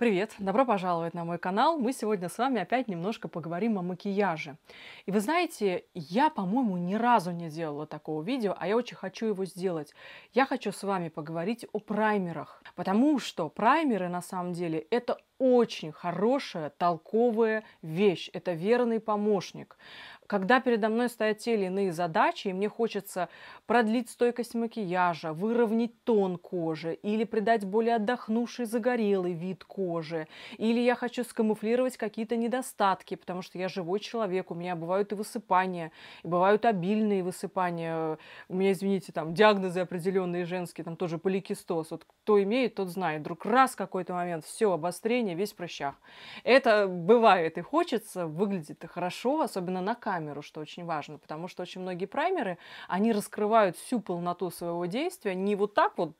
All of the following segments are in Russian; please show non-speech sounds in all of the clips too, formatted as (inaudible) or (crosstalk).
Привет! Добро пожаловать на мой канал. Мы сегодня с вами опять немножко поговорим о макияже. И вы знаете, я, по-моему, ни разу не делала такого видео, а я очень хочу его сделать. Я хочу с вами поговорить о праймерах, потому что праймеры на самом деле это очень хорошая, толковая вещь. Это верный помощник. Когда передо мной стоят те или иные задачи, и мне хочется продлить стойкость макияжа, выровнять тон кожи, или придать более отдохнувший, загорелый вид кожи, или я хочу скамуфлировать какие-то недостатки, потому что я живой человек, у меня бывают и высыпания, и бывают обильные высыпания. У меня, извините, там диагнозы определенные женские, там тоже поликистоз. Вот кто имеет, тот знает. Вдруг раз какой-то момент, все, обострение, весь в прыщах. Это бывает и хочется, выглядит хорошо, особенно на камере камеру, что очень важно, потому что очень многие праймеры, они раскрывают всю полноту своего действия не вот так вот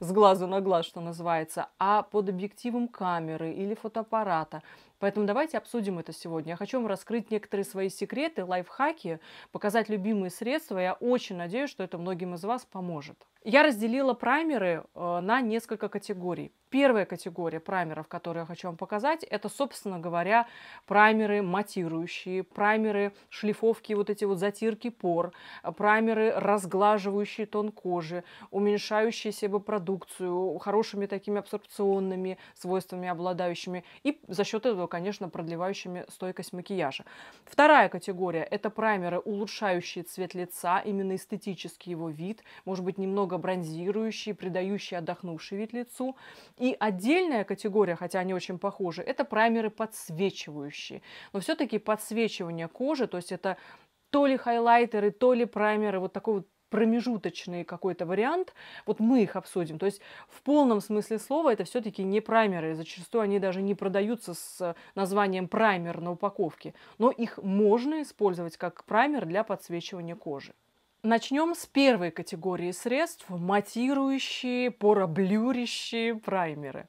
с глазу на глаз, что называется, а под объективом камеры или фотоаппарата. Поэтому давайте обсудим это сегодня. Я хочу вам раскрыть некоторые свои секреты, лайфхаки, показать любимые средства. Я очень надеюсь, что это многим из вас поможет. Я разделила праймеры э, на несколько категорий. Первая категория праймеров, которые я хочу вам показать, это, собственно говоря, праймеры матирующие, праймеры шлифовки, вот эти вот затирки пор, праймеры разглаживающие тон кожи, уменьшающие продукцию, хорошими такими абсорбционными свойствами обладающими и за счет этого конечно, продлевающими стойкость макияжа. Вторая категория – это праймеры, улучшающие цвет лица, именно эстетический его вид, может быть, немного бронзирующие, придающие отдохнувший вид лицу. И отдельная категория, хотя они очень похожи, это праймеры подсвечивающие. Но все-таки подсвечивание кожи, то есть это то ли хайлайтеры, то ли праймеры, вот такой вот промежуточный какой-то вариант, вот мы их обсудим. То есть в полном смысле слова это все-таки не праймеры. Зачастую они даже не продаются с э, названием праймер на упаковке, но их можно использовать как праймер для подсвечивания кожи. Начнем с первой категории средств – матирующие, пороблюрящие праймеры.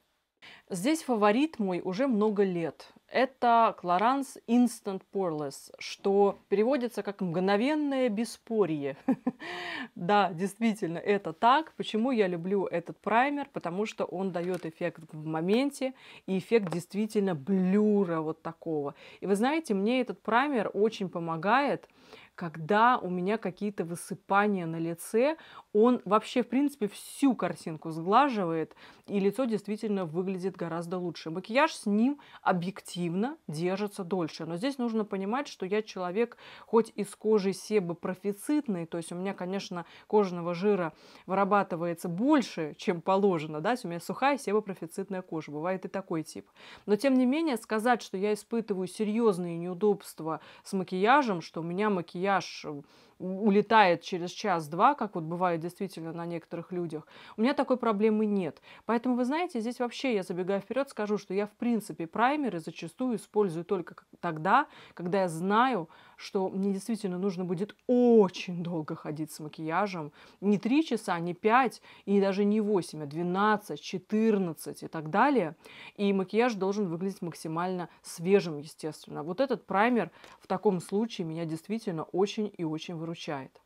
Здесь фаворит мой уже много лет это Clarence Instant Poreless, что переводится как «мгновенное беспорье». (laughs) да, действительно, это так. Почему я люблю этот праймер? Потому что он дает эффект в моменте и эффект действительно блюра вот такого. И вы знаете, мне этот праймер очень помогает когда у меня какие-то высыпания на лице, он вообще, в принципе, всю картинку сглаживает, и лицо действительно выглядит гораздо лучше. Макияж с ним объективно держится дольше, но здесь нужно понимать, что я человек хоть из кожи себы профицитный, то есть у меня, конечно, кожного жира вырабатывается больше, чем положено, да, у меня сухая себопрофицитная кожа, бывает и такой тип. Но, тем не менее, сказать, что я испытываю серьезные неудобства с макияжем, что у меня макияж макияж э, улетает через час-два, как вот бывает действительно на некоторых людях. У меня такой проблемы нет. Поэтому, вы знаете, здесь вообще я забегая вперед скажу, что я в принципе праймеры зачастую использую только тогда, когда я знаю, что мне действительно нужно будет очень долго ходить с макияжем. Не 3 часа, не 5, и даже не 8, а 12, 14 и так далее. И макияж должен выглядеть максимально свежим, естественно. Вот этот праймер в таком случае меня действительно очень и очень выручает выручает.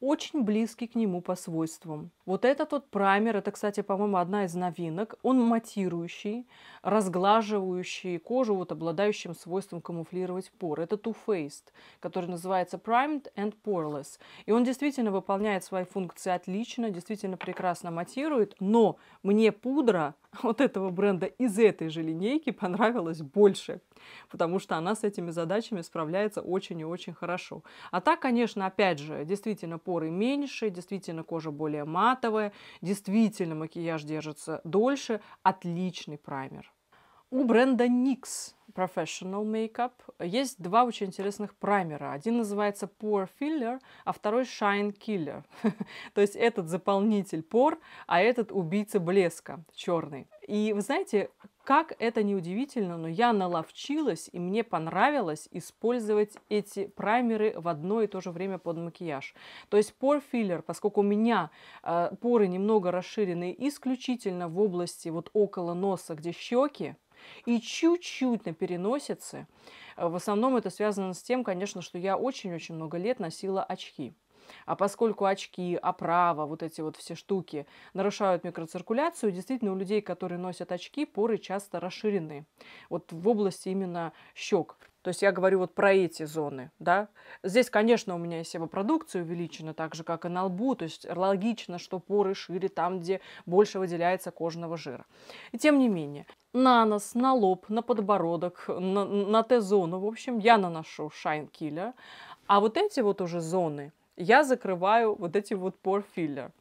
Очень близкий к нему по свойствам. Вот этот вот праймер, это, кстати, по-моему, одна из новинок. Он матирующий, разглаживающий кожу, вот обладающим свойством камуфлировать поры. Это Too Faced, который называется Primed and Poreless. И он действительно выполняет свои функции отлично, действительно прекрасно матирует, но мне пудра (laughs) вот этого бренда из этой же линейки понравилась больше потому что она с этими задачами справляется очень и очень хорошо. А так, конечно, опять же, действительно поры меньше, действительно кожа более матовая, действительно макияж держится дольше. Отличный праймер. У бренда NYX Professional Makeup есть два очень интересных праймера. Один называется Pore Filler, а второй Shine Killer. (laughs) То есть этот заполнитель пор, а этот убийца блеска черный. И вы знаете, как это не удивительно, но я наловчилась и мне понравилось использовать эти праймеры в одно и то же время под макияж. То есть пор-филлер, поскольку у меня э, поры немного расширены исключительно в области вот около носа, где щеки, и чуть-чуть на переносице. Э, в основном это связано с тем, конечно, что я очень-очень много лет носила очки. А поскольку очки, оправа, вот эти вот все штуки нарушают микроциркуляцию, действительно у людей, которые носят очки, поры часто расширены. Вот в области именно щек. То есть я говорю вот про эти зоны, да. Здесь, конечно, у меня и севопродукция увеличена, так же, как и на лбу, то есть логично, что поры шире там, где больше выделяется кожного жира. И тем не менее, на нос, на лоб, на подбородок, на, на Т-зону, в общем, я наношу шайн-килля, а вот эти вот уже зоны – я закрываю вот эти вот пор филлер.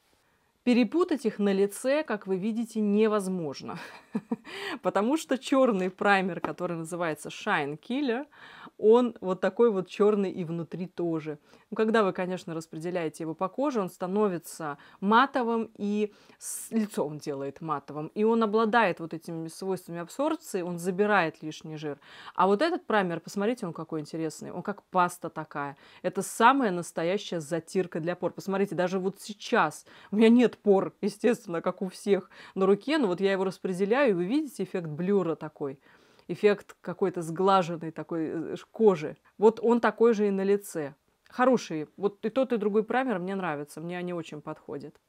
Перепутать их на лице, как вы видите, невозможно, (laughs) потому что черный праймер, который называется Shine Killer, он вот такой вот черный и внутри тоже. Ну, когда вы, конечно, распределяете его по коже, он становится матовым и лицо он делает матовым. И он обладает вот этими свойствами абсорбции, он забирает лишний жир. А вот этот праймер, посмотрите, он какой интересный, он как паста такая. Это самая настоящая затирка для пор. Посмотрите, даже вот сейчас у меня нет пор, естественно, как у всех на руке, но вот я его распределяю, и вы видите эффект блюра такой, эффект какой-то сглаженной такой э, кожи. Вот он такой же и на лице. Хорошие. Вот и тот, и другой праймер мне нравится, мне они очень подходят.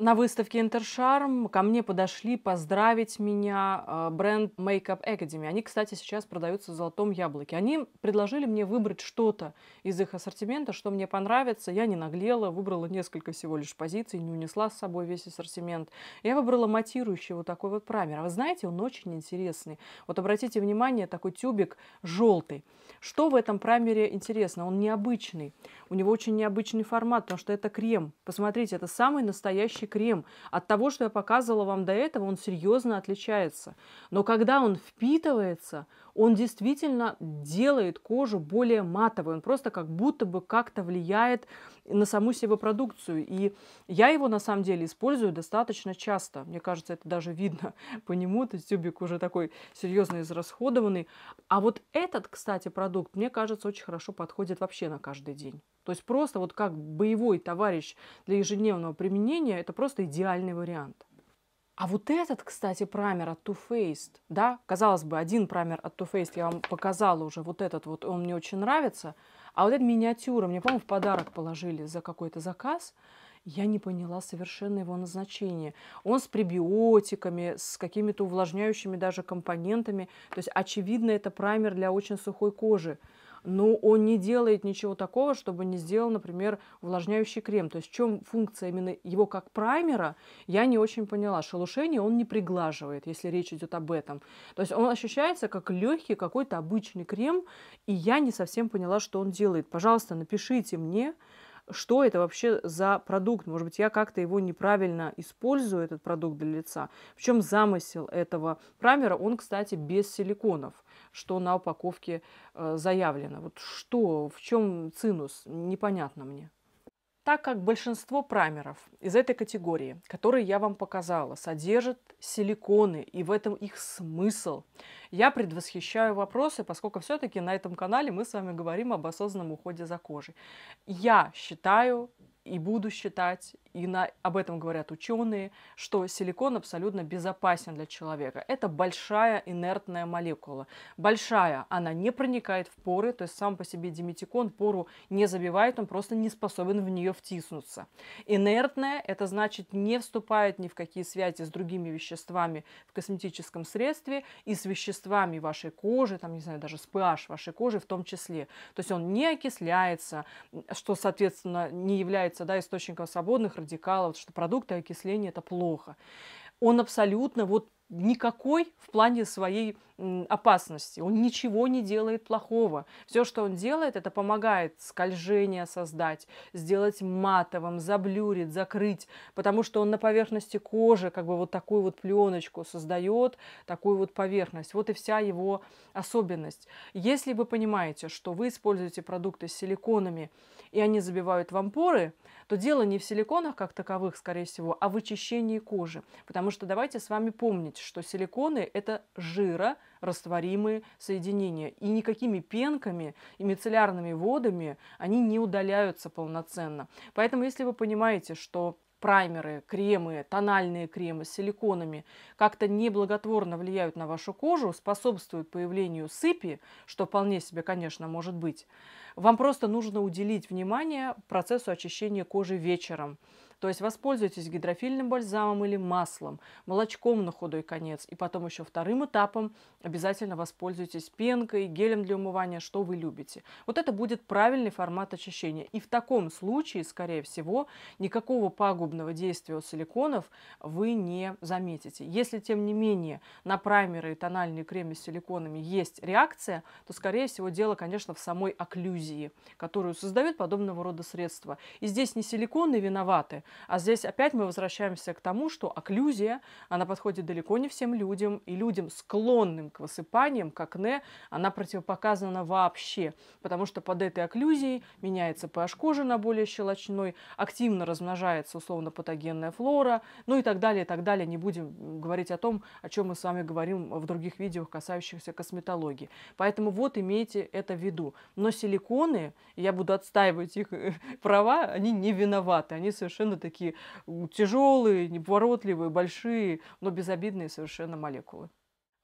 На выставке Интершарм ко мне подошли поздравить меня э, бренд Makeup Academy. Они, кстати, сейчас продаются в золотом яблоке. Они предложили мне выбрать что-то из их ассортимента, что мне понравится. Я не наглела, выбрала несколько всего лишь позиций, не унесла с собой весь ассортимент. Я выбрала матирующий вот такой вот праймер. А вы знаете, он очень интересный. Вот обратите внимание, такой тюбик желтый. Что в этом праймере интересно? Он необычный. У него очень необычный формат, потому что это крем. Посмотрите, это самый настоящий крем от того, что я показывала вам до этого, он серьезно отличается. Но когда он впитывается, он действительно делает кожу более матовой. Он просто как будто бы как-то влияет на саму себе продукцию. И я его на самом деле использую достаточно часто. Мне кажется, это даже видно (laughs) по нему. То есть тюбик уже такой серьезно израсходованный. А вот этот, кстати, продукт, мне кажется, очень хорошо подходит вообще на каждый день. То есть просто вот как боевой товарищ для ежедневного применения, это просто идеальный вариант. А вот этот, кстати, праймер от Too Faced, да, казалось бы, один праймер от Too Faced я вам показала уже, вот этот вот, он мне очень нравится, а вот эта миниатюра, мне, по-моему, в подарок положили за какой-то заказ, я не поняла совершенно его назначения. Он с пребиотиками, с какими-то увлажняющими даже компонентами, то есть, очевидно, это праймер для очень сухой кожи но ну, он не делает ничего такого, чтобы не сделал, например, увлажняющий крем. То есть в чем функция именно его как праймера, я не очень поняла. Шелушение он не приглаживает, если речь идет об этом. То есть он ощущается как легкий какой-то обычный крем, и я не совсем поняла, что он делает. Пожалуйста, напишите мне, что это вообще за продукт. Может быть, я как-то его неправильно использую, этот продукт для лица. В чем замысел этого праймера? Он, кстати, без силиконов что на упаковке э, заявлено. Вот что, в чем цинус, непонятно мне. Так как большинство праймеров из этой категории, которые я вам показала, содержат силиконы, и в этом их смысл, я предвосхищаю вопросы, поскольку все-таки на этом канале мы с вами говорим об осознанном уходе за кожей. Я считаю и буду считать, и на, об этом говорят ученые, что силикон абсолютно безопасен для человека. Это большая инертная молекула. Большая, она не проникает в поры, то есть сам по себе диметикон пору не забивает, он просто не способен в нее втиснуться. Инертная, это значит не вступает ни в какие связи с другими веществами в косметическом средстве и с веществами вашей кожи, там, не знаю, даже с pH вашей кожи в том числе. То есть он не окисляется, что, соответственно, не является да, источником свободных радикалов радикалов, что продукты а окисления – это плохо. Он абсолютно вот никакой в плане своей опасности. Он ничего не делает плохого. Все, что он делает, это помогает скольжение создать, сделать матовым, заблюрить, закрыть, потому что он на поверхности кожи как бы вот такую вот пленочку создает, такую вот поверхность. Вот и вся его особенность. Если вы понимаете, что вы используете продукты с силиконами, и они забивают вам поры, то дело не в силиконах как таковых, скорее всего, а в очищении кожи. Потому что давайте с вами помнить, что силиконы – это жира, растворимые соединения. И никакими пенками и мицеллярными водами они не удаляются полноценно. Поэтому, если вы понимаете, что праймеры, кремы, тональные кремы с силиконами как-то неблаготворно влияют на вашу кожу, способствуют появлению сыпи, что вполне себе, конечно, может быть, вам просто нужно уделить внимание процессу очищения кожи вечером. То есть воспользуйтесь гидрофильным бальзамом или маслом, молочком на худой конец. И потом еще вторым этапом обязательно воспользуйтесь пенкой, гелем для умывания, что вы любите. Вот это будет правильный формат очищения. И в таком случае, скорее всего, никакого пагубного пагубного действия у силиконов вы не заметите. Если, тем не менее, на праймеры и тональные кремы с силиконами есть реакция, то, скорее всего, дело, конечно, в самой окклюзии, которую создают подобного рода средства. И здесь не силиконы виноваты, а здесь опять мы возвращаемся к тому, что окклюзия, она подходит далеко не всем людям, и людям, склонным к высыпаниям, как акне, она противопоказана вообще, потому что под этой окклюзией меняется pH кожи на более щелочной, активно размножается, условно заинтересована патогенная флора, ну и так далее, и так далее. Не будем говорить о том, о чем мы с вами говорим в других видео, касающихся косметологии. Поэтому вот имейте это в виду. Но силиконы, я буду отстаивать их э, (laughs) права, они не виноваты. Они совершенно такие тяжелые, неповоротливые, большие, но безобидные совершенно молекулы.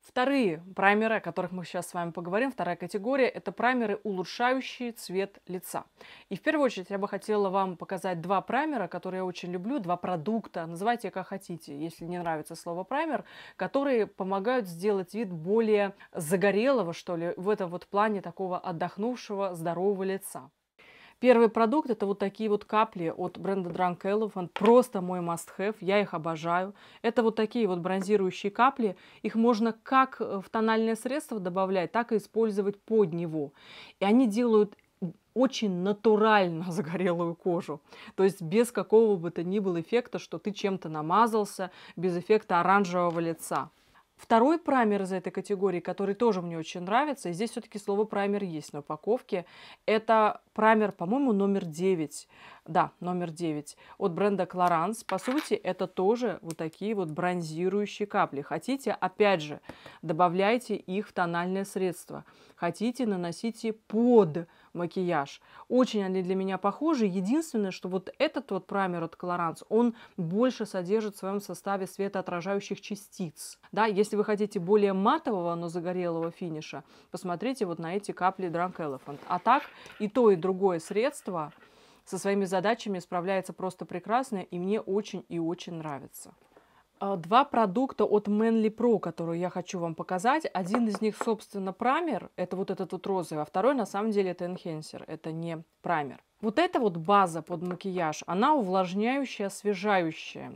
Вторые праймеры, о которых мы сейчас с вами поговорим, вторая категория, это праймеры, улучшающие цвет лица. И в первую очередь я бы хотела вам показать два праймера, которые я очень люблю, два продукта, называйте как хотите, если не нравится слово праймер, которые помогают сделать вид более загорелого, что ли, в этом вот плане такого отдохнувшего, здорового лица. Первый продукт это вот такие вот капли от бренда Drunk Elephant. Просто мой must-have, я их обожаю. Это вот такие вот бронзирующие капли. Их можно как э, в тональное средство добавлять, так и использовать под него. И они делают очень натурально (laughs) загорелую кожу. То есть без какого бы то ни было эффекта, что ты чем-то намазался, без эффекта оранжевого лица. Второй праймер из этой категории, который тоже мне очень нравится, и здесь все-таки слово праймер есть на упаковке, это праймер, по-моему, номер 9. Да, номер 9 от бренда Clarins. По сути, это тоже вот такие вот бронзирующие капли. Хотите, опять же, добавляйте их в тональное средство. Хотите, наносите под макияж. Очень они для меня похожи. Единственное, что вот этот вот праймер от Colorants, он больше содержит в своем составе светоотражающих частиц. Да, если вы хотите более матового, но загорелого финиша, посмотрите вот на эти капли Drunk Elephant. А так и то, и другое средство со своими задачами справляется просто прекрасно, и мне очень и очень нравится. Э, два продукта от Manly Pro, которые я хочу вам показать. Один из них, собственно, праймер, это вот этот вот розовый, а второй, на самом деле, это энхенсер, это не праймер. Вот эта вот база под макияж, она увлажняющая, освежающая.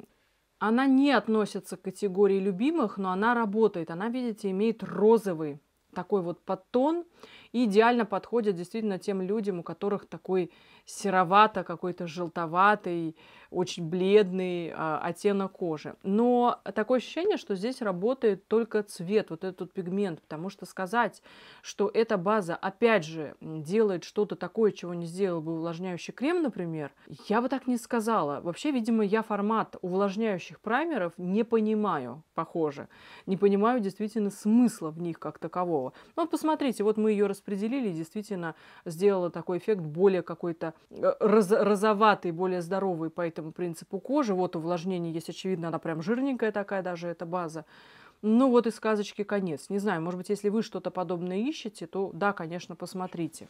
Она не относится к категории любимых, но она работает. Она, видите, имеет розовый такой вот подтон и идеально подходят действительно тем людям, у которых такой серовато, какой-то желтоватый, очень бледный а, оттенок кожи. Но такое ощущение, что здесь работает только цвет, вот этот пигмент, потому что сказать, что эта база, опять же, делает что-то такое, чего не сделал бы увлажняющий крем, например, я бы так не сказала. Вообще, видимо, я формат увлажняющих праймеров не понимаю, похоже. Не понимаю действительно смысла в них как такового. Ну, вот посмотрите, вот мы ее перераспределили, действительно сделала такой эффект более какой-то э, роз, розоватый, более здоровый по этому принципу кожи. Вот увлажнение есть, очевидно, она прям жирненькая такая даже, эта база. Ну вот и сказочки конец. Не знаю, может быть, если вы что-то подобное ищете, то да, конечно, посмотрите.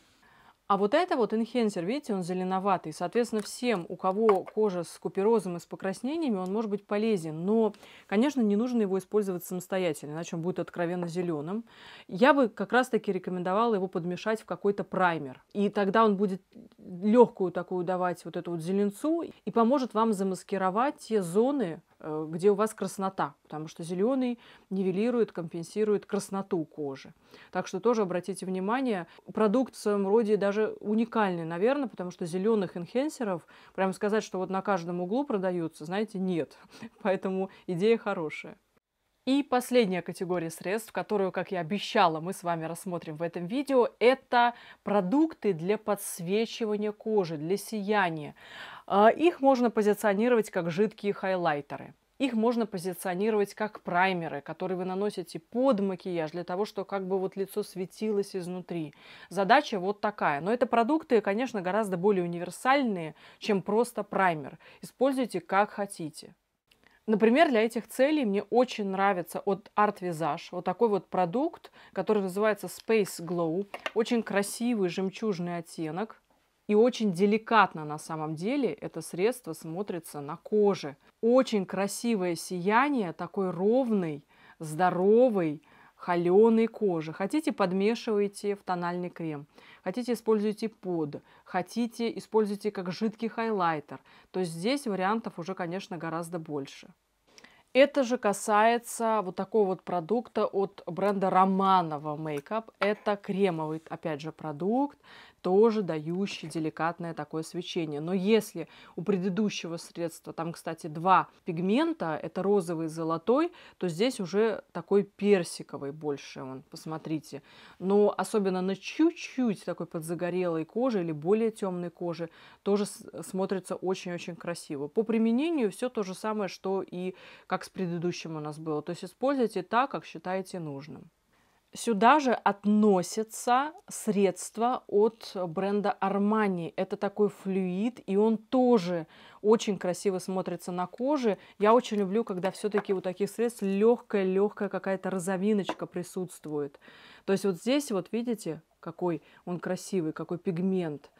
А вот это вот инхензер, видите, он зеленоватый. Соответственно, всем, у кого кожа с куперозом и с покраснениями, он может быть полезен. Но, конечно, не нужно его использовать самостоятельно, иначе он будет откровенно зеленым. Я бы как раз-таки рекомендовала его подмешать в какой-то праймер. И тогда он будет легкую такую давать вот эту вот зеленцу и поможет вам замаскировать те зоны, э, где у вас краснота, потому что зеленый нивелирует, компенсирует красноту кожи. Так что тоже обратите внимание, продукт в своем роде даже даже уникальный, наверное, потому что зеленых инхенсеров, прямо сказать, что вот на каждом углу продаются, знаете, нет. (laughs) Поэтому идея хорошая. И последняя категория средств, которую, как я обещала, мы с вами рассмотрим в этом видео, это продукты для подсвечивания кожи, для сияния. А, их можно позиционировать как жидкие хайлайтеры. Их можно позиционировать как праймеры, которые вы наносите под макияж, для того, чтобы как бы вот лицо светилось изнутри. Задача вот такая. Но это продукты, конечно, гораздо более универсальные, чем просто праймер. Используйте как хотите. Например, для этих целей мне очень нравится от Art Visage вот такой вот продукт, который называется Space Glow. Очень красивый жемчужный оттенок. И очень деликатно на самом деле это средство смотрится на коже. Очень красивое сияние такой ровной, здоровой, холеной кожи. Хотите, подмешивайте в тональный крем. Хотите, используйте под. Хотите, используйте как жидкий хайлайтер. То есть здесь вариантов уже, конечно, гораздо больше. Это же касается вот такого вот продукта от бренда Романова Makeup. Это кремовый, опять же, продукт тоже дающий деликатное такое свечение. Но если у предыдущего средства, там, кстати, два пигмента, это розовый и золотой, то здесь уже такой персиковый больше он, посмотрите. Но особенно на чуть-чуть такой подзагорелой коже или более темной коже тоже смотрится очень-очень красиво. По применению все то же самое, что и как с предыдущим у нас было. То есть используйте так, как считаете нужным. Сюда же относятся средства от бренда Armani. Это такой флюид, и он тоже очень красиво смотрится на коже. Я очень люблю, когда все-таки у таких средств легкая-легкая какая-то розовиночка присутствует. То есть вот здесь вот видите, какой он красивый, какой пигмент.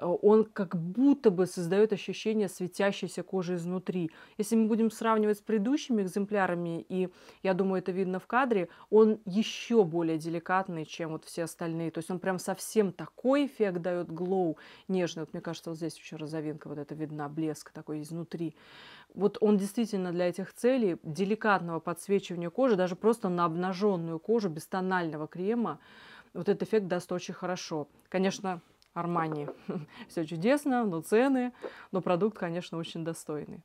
Э, он как будто бы создает ощущение светящейся кожи изнутри. Если мы будем сравнивать с предыдущими экземплярами, и я думаю, это видно в кадре, он еще более деликатный, чем вот все остальные. То есть он прям совсем такой эффект дает глоу нежный. Вот мне кажется, вот здесь еще розовинка вот это видна, блеск такой изнутри. Вот он действительно для этих целей деликатного подсвечивания кожи, даже просто на обнаженную кожу без тонального крема, вот этот эффект даст очень хорошо. Конечно, Армани. (laughs) Все чудесно, но цены, но продукт, конечно, очень достойный.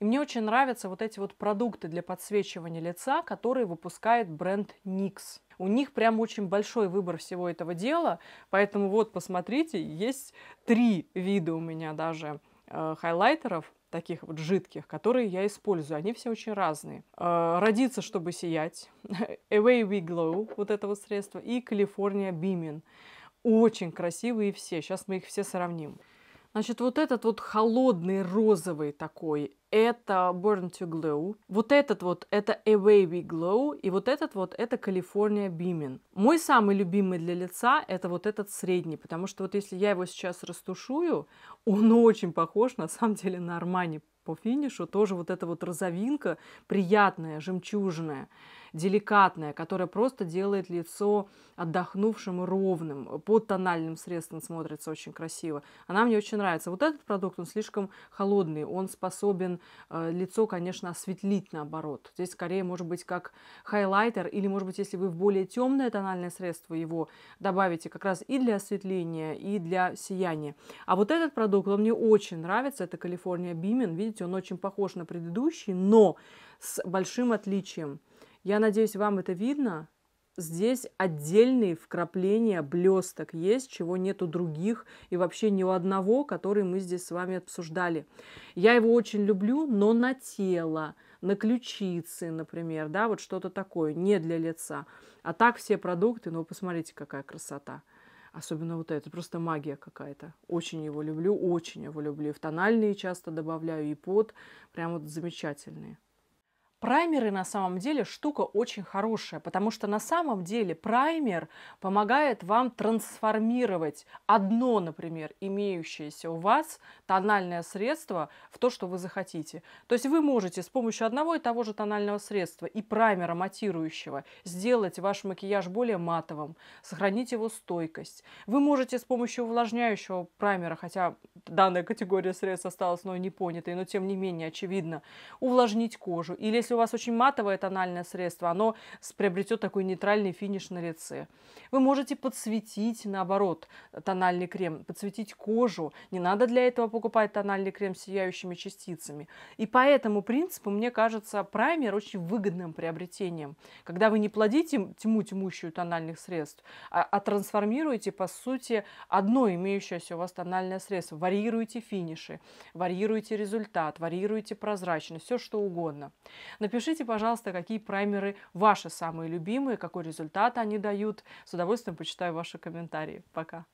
И мне очень нравятся вот эти вот продукты для подсвечивания лица, которые выпускает бренд NYX. У них прям очень большой выбор всего этого дела, поэтому вот, посмотрите, есть три вида у меня даже э, хайлайтеров, таких вот жидких, которые я использую. Они все очень разные. Э, Родиться, чтобы сиять, (laughs) Away We Glow, вот это вот средство, и California Beaming. Очень красивые все. Сейчас мы их все сравним. Значит, вот этот вот холодный розовый такой, это Born to Glow. Вот этот вот, это A Wavy Glow. И вот этот вот, это California Beaming. Мой самый любимый для лица, это вот этот средний. Потому что вот если я его сейчас растушую, он очень похож на самом деле на Armani по финишу. Тоже вот эта вот розовинка приятная, жемчужная деликатная, которая просто делает лицо отдохнувшим и ровным. Под тональным средством смотрится очень красиво. Она мне очень нравится. Вот этот продукт, он слишком холодный. Он способен э, лицо, конечно, осветлить наоборот. Здесь скорее может быть как хайлайтер, или может быть, если вы в более темное тональное средство его добавите как раз и для осветления, и для сияния. А вот этот продукт, он мне очень нравится. Это Калифорния Бимин. Видите, он очень похож на предыдущий, но с большим отличием. Я надеюсь, вам это видно. Здесь отдельные вкрапления блесток есть, чего нету других и вообще ни у одного, который мы здесь с вами обсуждали. Я его очень люблю, но на тело, на ключицы, например, да, вот что-то такое, не для лица. А так все продукты, ну посмотрите, какая красота. Особенно вот это, просто магия какая-то. Очень его люблю, очень его люблю. И в тональные часто добавляю, и под, прям вот замечательные. Праймеры на самом деле штука очень хорошая, потому что на самом деле праймер помогает вам трансформировать одно, например, имеющееся у вас тональное средство в то, что вы захотите. То есть вы можете с помощью одного и того же тонального средства и праймера матирующего сделать ваш макияж более матовым, сохранить его стойкость. Вы можете с помощью увлажняющего праймера, хотя данная категория средств осталась мной непонятой, но тем не менее очевидно, увлажнить кожу. Или если если у вас очень матовое тональное средство, оно приобретет такой нейтральный финиш на лице. Вы можете подсветить, наоборот, тональный крем, подсветить кожу. Не надо для этого покупать тональный крем с сияющими частицами. И по этому принципу, мне кажется, праймер очень выгодным приобретением. Когда вы не плодите тьму тьмущую тональных средств, а, а трансформируете, по сути, одно имеющееся у вас тональное средство. Варьируйте финиши, варьируйте результат, варьируйте прозрачность, все что угодно. Напишите, пожалуйста, какие праймеры ваши самые любимые, какой результат они дают. С удовольствием почитаю ваши комментарии. Пока.